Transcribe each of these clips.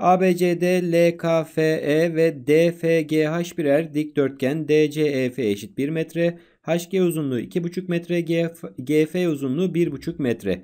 ABCD, LKFE ve DFGH birer dikdörtgen DCEF eşit 1 metre. HG uzunluğu 2,5 metre, GF, GF uzunluğu 1,5 metre.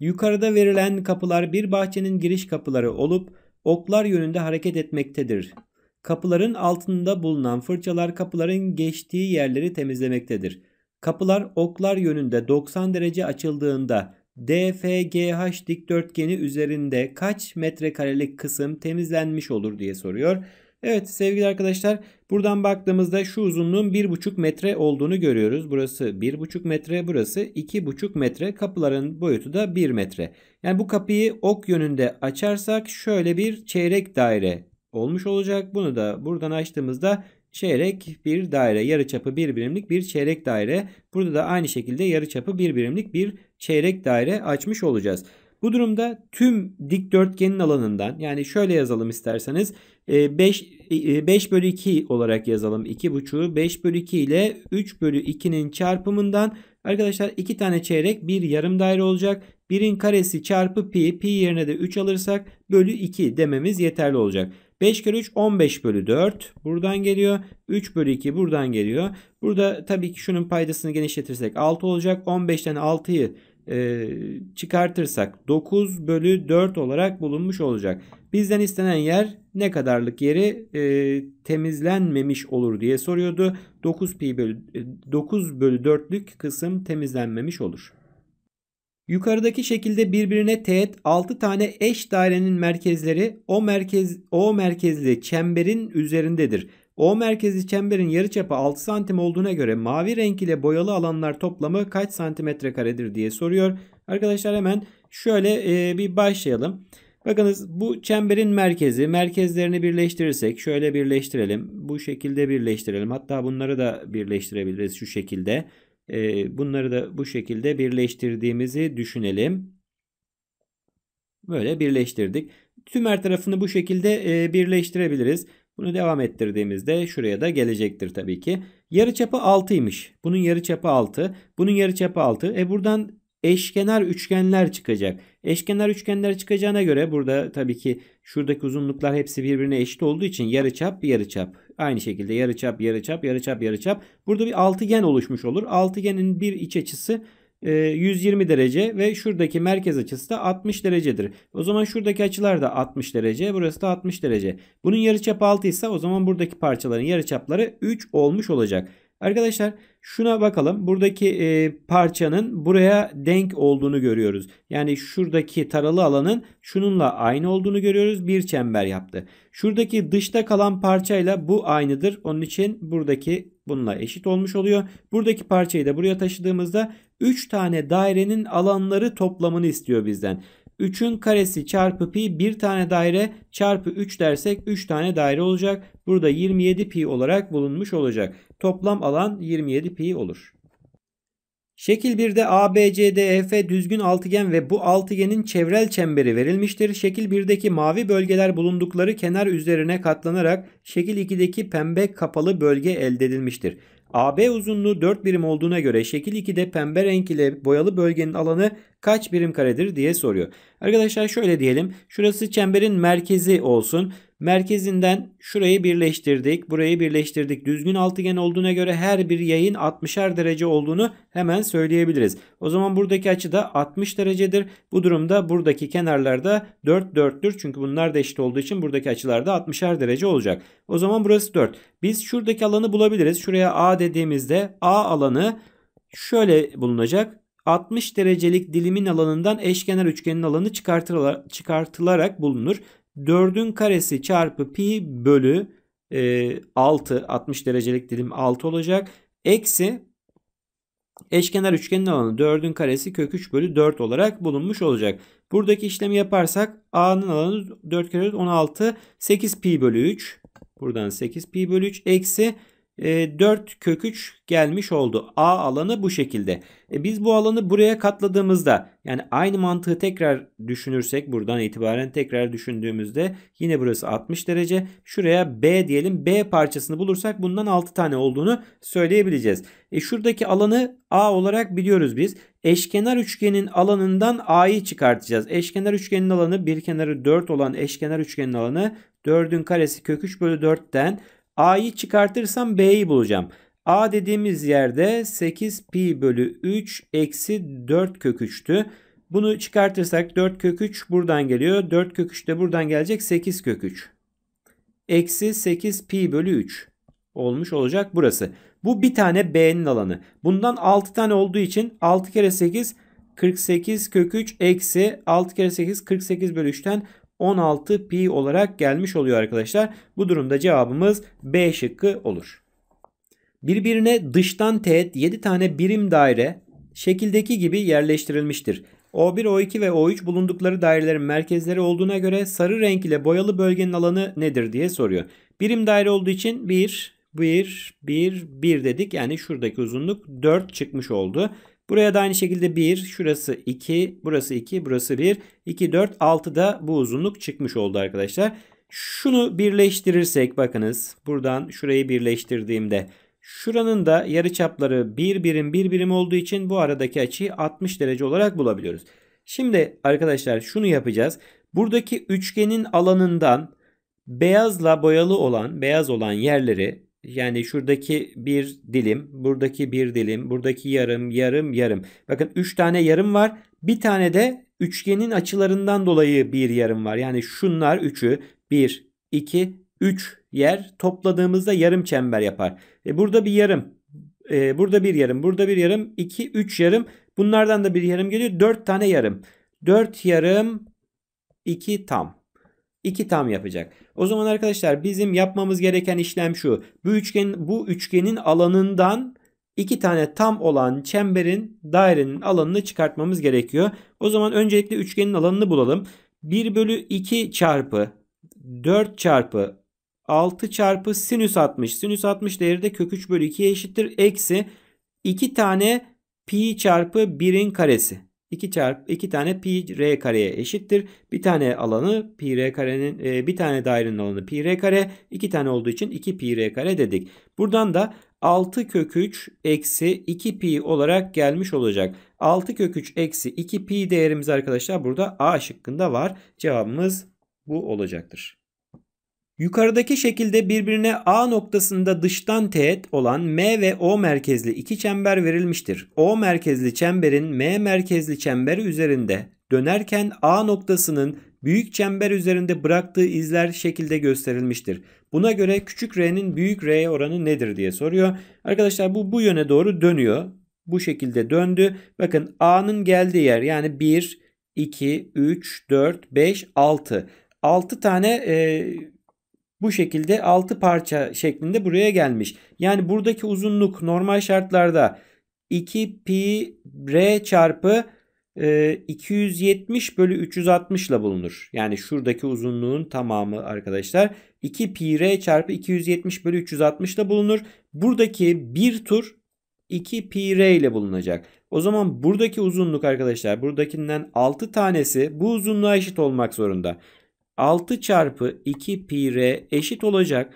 Yukarıda verilen kapılar bir bahçenin giriş kapıları olup oklar yönünde hareket etmektedir. Kapıların altında bulunan fırçalar kapıların geçtiği yerleri temizlemektedir. Kapılar oklar yönünde 90 derece açıldığında DFGH dikdörtgeni üzerinde kaç metrekarelik kısım temizlenmiş olur diye soruyor. Evet sevgili arkadaşlar buradan baktığımızda şu uzunluğun 1,5 metre olduğunu görüyoruz. Burası 1,5 metre burası 2,5 metre kapıların boyutu da 1 metre. Yani bu kapıyı ok yönünde açarsak şöyle bir çeyrek daire olmuş olacak. Bunu da buradan açtığımızda çeyrek bir daire yarıçapı bir birimlik bir çeyrek daire. Burada da aynı şekilde yarıçapı bir birimlik bir çeyrek daire açmış olacağız. Bu durumda tüm dikdörtgenin alanından yani şöyle yazalım isterseniz 5, e, 5 e, e, bölü 2 olarak yazalım. 2,5'u 5 bölü 2 ile 3 bölü 2'nin çarpımından arkadaşlar 2 tane çeyrek bir yarım daire olacak. 1'in karesi çarpı pi pi yerine de 3 alırsak bölü 2 dememiz yeterli olacak. 5 kere 3 15 bölü 4 buradan geliyor. 3 bölü 2 buradan geliyor. Burada tabii ki şunun paydasını genişletirsek 6 olacak. 15'ten 6'yı e, çıkartırsak 9 bölü 4 olarak bulunmuş olacak. Bizden istenen yer ne kadarlık yeri e, temizlenmemiş olur diye soruyordu. 9 pi bölü, 9 e, bölü 4'lük kısım temizlenmemiş olur. Yukarıdaki şekilde birbirine teğet 6 tane eş dairenin merkezleri o merkez o merkezli çemberin üzerindedir. O merkezli çemberin yarıçapı 6 santim olduğuna göre mavi renk ile boyalı alanlar toplamı kaç santimetre karedir diye soruyor. Arkadaşlar hemen şöyle e, bir başlayalım. Bakınız bu çemberin merkezi merkezlerini birleştirirsek şöyle birleştirelim. Bu şekilde birleştirelim. Hatta bunları da birleştirebiliriz şu şekilde. E, bunları da bu şekilde birleştirdiğimizi düşünelim. Böyle birleştirdik. Tüm her tarafını bu şekilde e, birleştirebiliriz. Bunu devam ettirdiğimizde şuraya da gelecektir tabii ki. Yarıçapı 6'ymış. Bunun yarıçapı 6. Bunun yarıçapı 6. E buradan eşkenar üçgenler çıkacak. Eşkenar üçgenler çıkacağına göre burada tabii ki şuradaki uzunluklar hepsi birbirine eşit olduğu için yarıçap yarıçap. Aynı şekilde yarıçap yarıçap yarıçap yarıçap. Burada bir altıgen oluşmuş olur. Altıgenin bir iç açısı 120 e, derece ve şuradaki merkez açısı da 60 derecedir. O zaman şuradaki açılar da 60 derece. Burası da 60 derece. Bunun yarıçapı 6 ise o zaman buradaki parçaların yarıçapları 3 olmuş olacak. Arkadaşlar şuna bakalım. Buradaki e, parçanın buraya denk olduğunu görüyoruz. Yani şuradaki taralı alanın şununla aynı olduğunu görüyoruz. Bir çember yaptı. Şuradaki dışta kalan parçayla bu aynıdır. Onun için buradaki bununla eşit olmuş oluyor. Buradaki parçayı da buraya taşıdığımızda 3 tane dairenin alanları toplamını istiyor bizden. 3'ün karesi çarpı pi bir tane daire çarpı 3 dersek 3 tane daire olacak. Burada 27 pi olarak bulunmuş olacak. Toplam alan 27 pi olur. Şekil 1'de ABCDEF düzgün altıgen ve bu altıgenin çevrel çemberi verilmiştir. Şekil 1'deki mavi bölgeler bulundukları kenar üzerine katlanarak şekil 2'deki pembe kapalı bölge elde edilmiştir. AB uzunluğu 4 birim olduğuna göre şekil 2'de pembe renk ile boyalı bölgenin alanı kaç birim karedir diye soruyor. Arkadaşlar şöyle diyelim. Şurası çemberin merkezi olsun. Merkezinden şurayı birleştirdik, burayı birleştirdik. Düzgün altıgen olduğuna göre her bir yayın 60'ar derece olduğunu hemen söyleyebiliriz. O zaman buradaki açı da 60 derecedir. Bu durumda buradaki kenarlar da 4 4'tür. Çünkü bunlar da eşit olduğu için buradaki açılar da 60'ar derece olacak. O zaman burası 4. Biz şuradaki alanı bulabiliriz. Şuraya A dediğimizde A alanı şöyle bulunacak. 60 derecelik dilimin alanından eşkenar üçgenin alanı çıkartılarak bulunur. 4'ün karesi çarpı pi bölü e, 6 60 derecelik dilim 6 olacak. Eksi eşkenar üçgenin alanı 4'ün karesi kök 3 bölü 4 olarak bulunmuş olacak. Buradaki işlemi yaparsak A'nın alanı 4 kere 16 8 pi bölü 3 buradan 8 pi bölü 3 eksi e, 4 kök 3 gelmiş oldu. A alanı bu şekilde. E, biz bu alanı buraya katladığımızda yani aynı mantığı tekrar düşünürsek buradan itibaren tekrar düşündüğümüzde yine burası 60 derece. Şuraya B diyelim. B parçasını bulursak bundan 6 tane olduğunu söyleyebileceğiz. E, şuradaki alanı A olarak biliyoruz biz. Eşkenar üçgenin alanından A'yı çıkartacağız. Eşkenar üçgenin alanı bir kenarı 4 olan eşkenar üçgenin alanı 4'ün karesi kök 3 bölü 4'ten A'yı çıkartırsam B'yi bulacağım. A dediğimiz yerde 8 pi bölü 3 eksi 4 kök 3'tü. Bunu çıkartırsak 4 kök 3 buradan geliyor. 4 kök 3 de buradan gelecek 8 kök 3. Eksi 8 pi bölü 3 olmuş olacak burası. Bu bir tane B'nin alanı. Bundan 6 tane olduğu için 6 kere 8 48 kök 3 eksi 6 kere 8 48 bölü 3'ten 16 pi olarak gelmiş oluyor arkadaşlar. Bu durumda cevabımız B şıkkı olur. Birbirine dıştan teğet 7 tane birim daire şekildeki gibi yerleştirilmiştir. O1, O2 ve O3 bulundukları dairelerin merkezleri olduğuna göre sarı renk ile boyalı bölgenin alanı nedir diye soruyor. Birim daire olduğu için 1, 1, 1, 1 dedik. Yani şuradaki uzunluk 4 çıkmış oldu. Buraya da aynı şekilde 1, şurası 2, burası 2, burası 1, 2, 4, 6 da bu uzunluk çıkmış oldu arkadaşlar. Şunu birleştirirsek bakınız buradan şurayı birleştirdiğimde şuranın da yarıçapları 1 birim 1 birim olduğu için bu aradaki açıyı 60 derece olarak bulabiliyoruz. Şimdi arkadaşlar şunu yapacağız. Buradaki üçgenin alanından beyazla boyalı olan beyaz olan yerleri yani şuradaki bir dilim, buradaki bir dilim, buradaki yarım, yarım, yarım. Bakın 3 tane yarım var. Bir tane de üçgenin açılarından dolayı bir yarım var. Yani şunlar üçü 1, 2, 3 yer topladığımızda yarım çember yapar. E burada bir yarım, e burada bir yarım, burada bir yarım, 2, 3 yarım. Bunlardan da bir yarım geliyor. 4 tane yarım. 4 yarım, 2 tam. 2 tam yapacak. O zaman arkadaşlar bizim yapmamız gereken işlem şu. Bu üçgenin bu üçgenin alanından iki tane tam olan çemberin dairenin alanını çıkartmamız gerekiyor. O zaman öncelikle üçgenin alanını bulalım. 1 bölü 2 çarpı 4 çarpı 6 çarpı sinüs 60. Sinüs 60 değeri de kök 3 bölü 2'ye eşittir. Eksi 2 tane pi çarpı 1'in karesi. 2 çarpı 2 tane pi r kareye eşittir. Bir tane alanı pi r karenin e, bir tane dairenin alanı pi r kare, 2 tane olduğu için 2 pi r kare dedik. Buradan da 6 kök 3 eksi 2 pi olarak gelmiş olacak. 6 kök 3 eksi 2 pi değerimiz arkadaşlar burada A şıkkında var. Cevabımız bu olacaktır. Yukarıdaki şekilde birbirine A noktasında dıştan teğet olan M ve O merkezli iki çember verilmiştir. O merkezli çemberin M merkezli çember üzerinde dönerken A noktasının büyük çember üzerinde bıraktığı izler şekilde gösterilmiştir. Buna göre küçük R'nin büyük R'ye oranı nedir diye soruyor. Arkadaşlar bu bu yöne doğru dönüyor. Bu şekilde döndü. Bakın A'nın geldiği yer yani 1, 2, 3, 4, 5, 6. 6 tane e, bu şekilde 6 parça şeklinde buraya gelmiş. Yani buradaki uzunluk normal şartlarda 2 pi r çarpı 270 e, bölü 360 ile bulunur. Yani şuradaki uzunluğun tamamı arkadaşlar 2 pi r çarpı 270 bölü 360 ile bulunur. Buradaki bir tur 2 pi r ile bulunacak. O zaman buradaki uzunluk arkadaşlar buradakinden 6 tanesi bu uzunluğa eşit olmak zorunda. 6 çarpı 2 pi r eşit olacak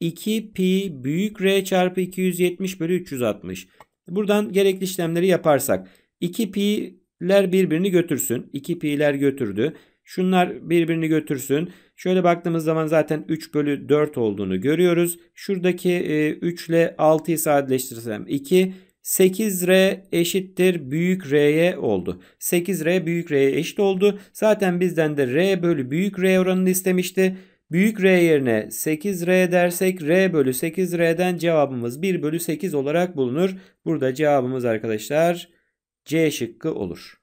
2 pi büyük r çarpı 270 bölü 360. Buradan gerekli işlemleri yaparsak 2 pi'ler birbirini götürsün. 2 pi'ler götürdü. Şunlar birbirini götürsün. Şöyle baktığımız zaman zaten 3 bölü 4 olduğunu görüyoruz. Şuradaki 3 ile 6'yı sadeleştirirsem 2. 8R eşittir büyük R'ye oldu. 8R büyük R'ye eşit oldu. Zaten bizden de R bölü büyük R oranını istemişti. Büyük R yerine 8R dersek R bölü 8R'den cevabımız 1 bölü 8 olarak bulunur. Burada cevabımız arkadaşlar C şıkkı olur.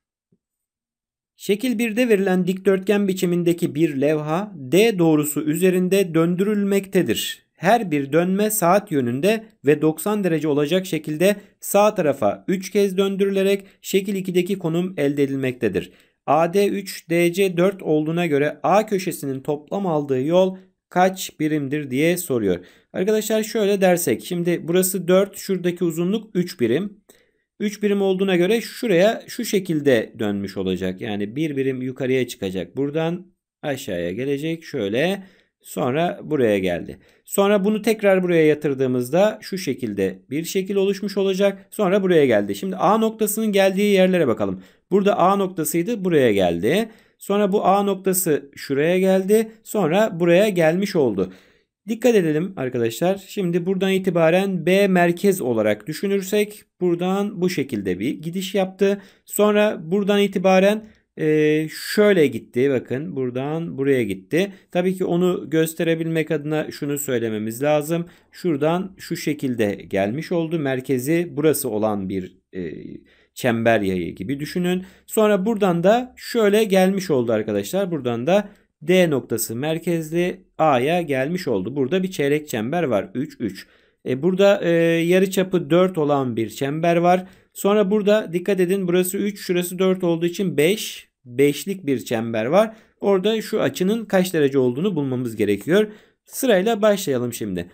Şekil 1'de verilen dikdörtgen biçimindeki bir levha D doğrusu üzerinde döndürülmektedir her bir dönme saat yönünde ve 90 derece olacak şekilde sağ tarafa 3 kez döndürülerek şekil 2'deki konum elde edilmektedir. AD 3 DC 4 olduğuna göre A köşesinin toplam aldığı yol kaç birimdir diye soruyor. Arkadaşlar şöyle dersek şimdi burası 4 şuradaki uzunluk 3 birim. 3 birim olduğuna göre şuraya şu şekilde dönmüş olacak. Yani bir birim yukarıya çıkacak. Buradan aşağıya gelecek. Şöyle Sonra buraya geldi. Sonra bunu tekrar buraya yatırdığımızda şu şekilde bir şekil oluşmuş olacak. Sonra buraya geldi. Şimdi A noktasının geldiği yerlere bakalım. Burada A noktasıydı buraya geldi. Sonra bu A noktası şuraya geldi. Sonra buraya gelmiş oldu. Dikkat edelim arkadaşlar. Şimdi buradan itibaren B merkez olarak düşünürsek buradan bu şekilde bir gidiş yaptı. Sonra buradan itibaren e, şöyle gitti bakın buradan buraya gitti. Tabii ki onu gösterebilmek adına şunu söylememiz lazım. Şuradan şu şekilde gelmiş oldu. Merkezi burası olan bir e, çember yayı gibi düşünün. Sonra buradan da şöyle gelmiş oldu arkadaşlar. Buradan da D noktası merkezli A'ya gelmiş oldu. Burada bir çeyrek çember var 3 3. E, burada e, yarı çapı 4 olan bir çember var. Sonra burada dikkat edin burası 3 şurası 4 olduğu için 5. 5'lik bir çember var. Orada şu açının kaç derece olduğunu bulmamız gerekiyor. Sırayla başlayalım şimdi.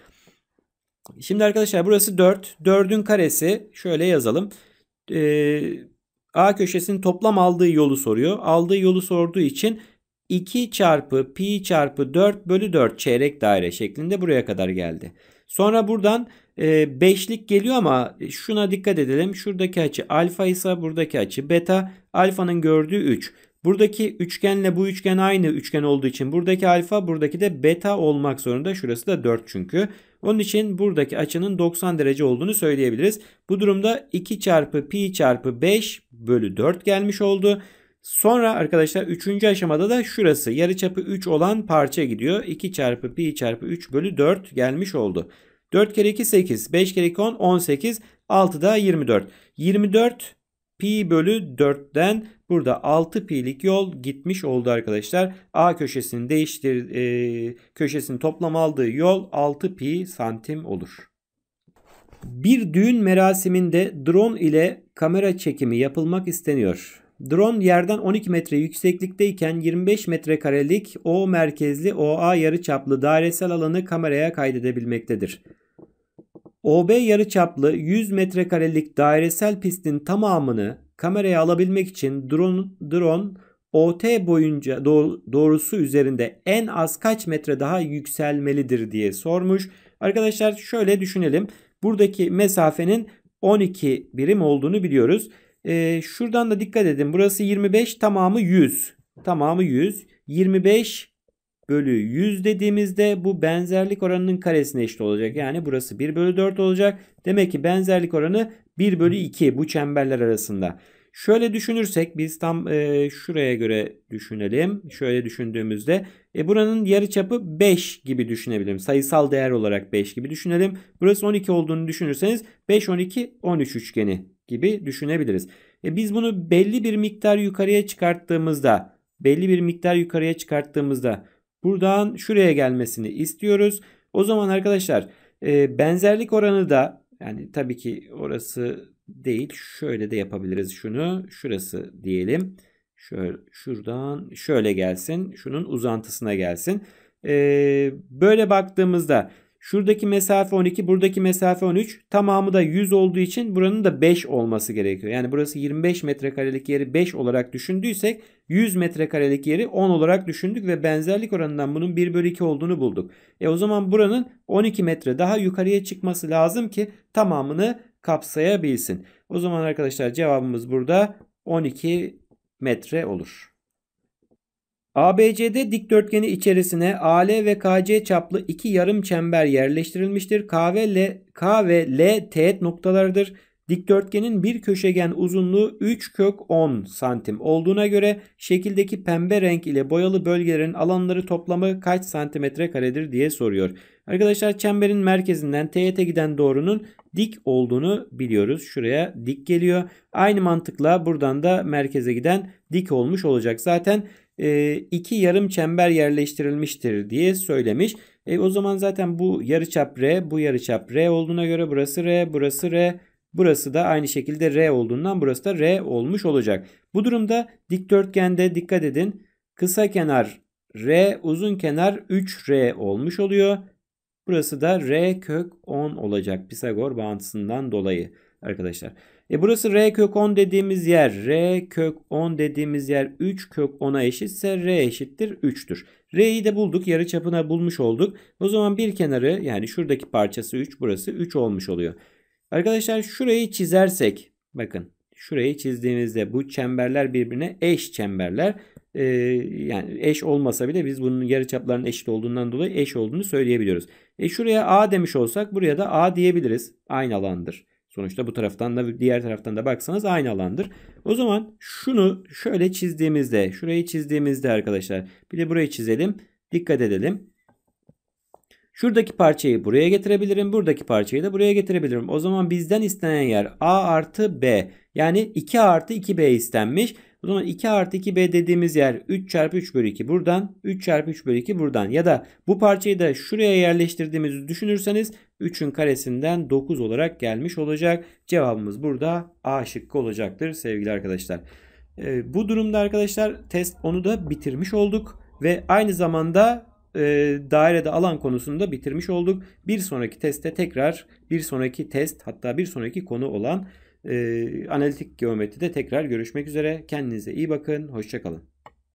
Şimdi arkadaşlar burası 4. 4'ün karesi şöyle yazalım. Ee, A köşesinin toplam aldığı yolu soruyor. Aldığı yolu sorduğu için 2 çarpı pi çarpı 4 bölü 4 çeyrek daire şeklinde buraya kadar geldi. Sonra buradan e, beşlik geliyor ama e, şuna dikkat edelim. Şuradaki açı alfa ise buradaki açı beta. Alfanın gördüğü 3. Buradaki üçgenle bu üçgen aynı üçgen olduğu için buradaki alfa buradaki de beta olmak zorunda. Şurası da 4 çünkü. Onun için buradaki açının 90 derece olduğunu söyleyebiliriz. Bu durumda 2 çarpı pi çarpı 5 bölü 4 gelmiş oldu. Sonra arkadaşlar 3. aşamada da şurası yarıçapı 3 olan parça gidiyor. 2 çarpı pi çarpı 3 bölü 4 gelmiş oldu. 4 kere 2 8. 5 kere 2 10 18. 6 da 24. 24 pi bölü 4'ten burada 6 pi'lik yol gitmiş oldu arkadaşlar. A köşesini değiştir e, köşesini toplam aldığı yol 6 pi santim olur. Bir düğün merasiminde drone ile kamera çekimi yapılmak isteniyor. Drone yerden 12 metre yükseklikteyken 25 metrekarelik O merkezli OA yarıçaplı dairesel alanı kameraya kaydedebilmektedir. OB yarıçaplı 100 metrekarelik dairesel pistin tamamını kameraya alabilmek için drone, drone OT boyunca doğrusu üzerinde en az kaç metre daha yükselmelidir diye sormuş. Arkadaşlar şöyle düşünelim. Buradaki mesafenin 12 birim olduğunu biliyoruz. Ee, şuradan da dikkat edin. Burası 25 tamamı 100. Tamamı 100. 25 bölü 100 dediğimizde bu benzerlik oranının karesine eşit olacak. Yani burası 1 bölü 4 olacak. Demek ki benzerlik oranı 1 bölü 2 bu çemberler arasında. Şöyle düşünürsek biz tam e, şuraya göre düşünelim. Şöyle düşündüğümüzde e, buranın yarı çapı 5 gibi düşünebilirim. Sayısal değer olarak 5 gibi düşünelim. Burası 12 olduğunu düşünürseniz 5, 12, 13 üçgeni gibi düşünebiliriz. E, biz bunu belli bir miktar yukarıya çıkarttığımızda belli bir miktar yukarıya çıkarttığımızda Buradan şuraya gelmesini istiyoruz. O zaman arkadaşlar e, benzerlik oranı da yani tabii ki orası değil. Şöyle de yapabiliriz şunu. Şurası diyelim. Şöyle, şuradan şöyle gelsin. Şunun uzantısına gelsin. E, böyle baktığımızda Şuradaki mesafe 12, buradaki mesafe 13. Tamamı da 100 olduğu için buranın da 5 olması gerekiyor. Yani burası 25 metrekarelik yeri 5 olarak düşündüysek 100 metrekarelik yeri 10 olarak düşündük ve benzerlik oranından bunun 1 bölü 2 olduğunu bulduk. E o zaman buranın 12 metre daha yukarıya çıkması lazım ki tamamını kapsayabilsin. O zaman arkadaşlar cevabımız burada 12 metre olur. ABCD dikdörtgeni içerisine AL ve KC çaplı iki yarım çember yerleştirilmiştir. K ve L, K ve L teğet noktalarıdır. Dikdörtgenin bir köşegen uzunluğu 3 kök 10 santim olduğuna göre şekildeki pembe renk ile boyalı bölgelerin alanları toplamı kaç santimetre karedir diye soruyor. Arkadaşlar çemberin merkezinden teğete giden doğrunun dik olduğunu biliyoruz. Şuraya dik geliyor. Aynı mantıkla buradan da merkeze giden dik olmuş olacak. Zaten e, iki yarım çember yerleştirilmiştir diye söylemiş. E, o zaman zaten bu yarıçap R, bu yarıçap R olduğuna göre burası R, burası R, burası da aynı şekilde R olduğundan burası da R olmuş olacak. Bu durumda dikdörtgende dikkat edin. Kısa kenar R, uzun kenar 3R olmuş oluyor. Burası da R kök 10 olacak Pisagor bağıntısından dolayı arkadaşlar. E burası R kök 10 dediğimiz yer R kök 10 dediğimiz yer 3 kök 10'a eşitse R eşittir 3'tür. R'yi de bulduk. Yarı çapına bulmuş olduk. O zaman bir kenarı yani şuradaki parçası 3 burası 3 olmuş oluyor. Arkadaşlar şurayı çizersek bakın şurayı çizdiğimizde bu çemberler birbirine eş çemberler. Ee, yani eş olmasa bile biz bunun yarı çaplarının eşit olduğundan dolayı eş olduğunu söyleyebiliyoruz. E şuraya A demiş olsak buraya da A diyebiliriz. Aynı alandır. Sonuçta bu taraftan da diğer taraftan da baksanız aynı alandır. O zaman şunu şöyle çizdiğimizde, şurayı çizdiğimizde arkadaşlar bir de burayı çizelim. Dikkat edelim. Şuradaki parçayı buraya getirebilirim. Buradaki parçayı da buraya getirebilirim. O zaman bizden istenen yer A artı B. Yani 2 artı 2B istenmiş. O zaman 2 artı 2B dediğimiz yer 3 çarpı 3 bölü 2 buradan. 3 çarpı 3 bölü 2 buradan. Ya da bu parçayı da şuraya yerleştirdiğimizi düşünürseniz 3'ün karesinden 9 olarak gelmiş olacak. Cevabımız burada A şıkkı olacaktır sevgili arkadaşlar. E, bu durumda arkadaşlar test onu da bitirmiş olduk ve aynı zamanda e, dairede alan konusunu da bitirmiş olduk. Bir sonraki testte tekrar bir sonraki test hatta bir sonraki konu olan e, analitik geometride tekrar görüşmek üzere. Kendinize iyi bakın. Hoşçakalın.